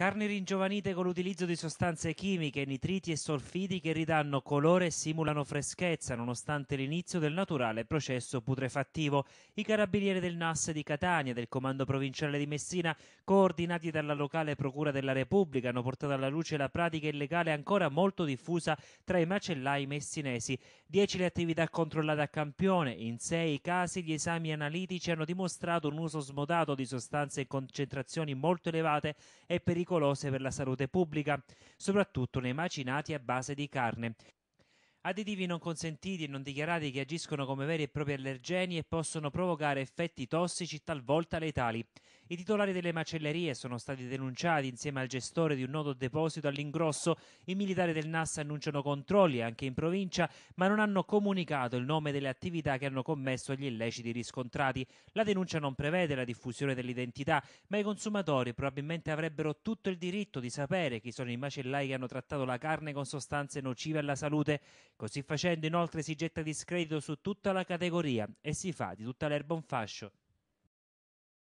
Carni ringiovanite con l'utilizzo di sostanze chimiche, nitriti e solfidi che ridanno colore e simulano freschezza nonostante l'inizio del naturale processo putrefattivo. I carabinieri del NAS di Catania, del Comando Provinciale di Messina, coordinati dalla locale Procura della Repubblica, hanno portato alla luce la pratica illegale ancora molto diffusa tra i macellai messinesi. Dieci le attività controllate a campione, in sei casi gli esami analitici hanno dimostrato un uso smodato di sostanze in concentrazioni molto elevate e pericolose pericolose per la salute pubblica, soprattutto nei macinati a base di carne. Additivi non consentiti e non dichiarati che agiscono come veri e propri allergeni e possono provocare effetti tossici talvolta letali. I titolari delle macellerie sono stati denunciati insieme al gestore di un nodo deposito all'ingrosso. I militari del NAS annunciano controlli anche in provincia, ma non hanno comunicato il nome delle attività che hanno commesso gli illeciti riscontrati. La denuncia non prevede la diffusione dell'identità, ma i consumatori probabilmente avrebbero tutto il diritto di sapere chi sono i macellai che hanno trattato la carne con sostanze nocive alla salute. Così facendo, inoltre, si getta discredito su tutta la categoria e si fa di tutta l'erba un fascio.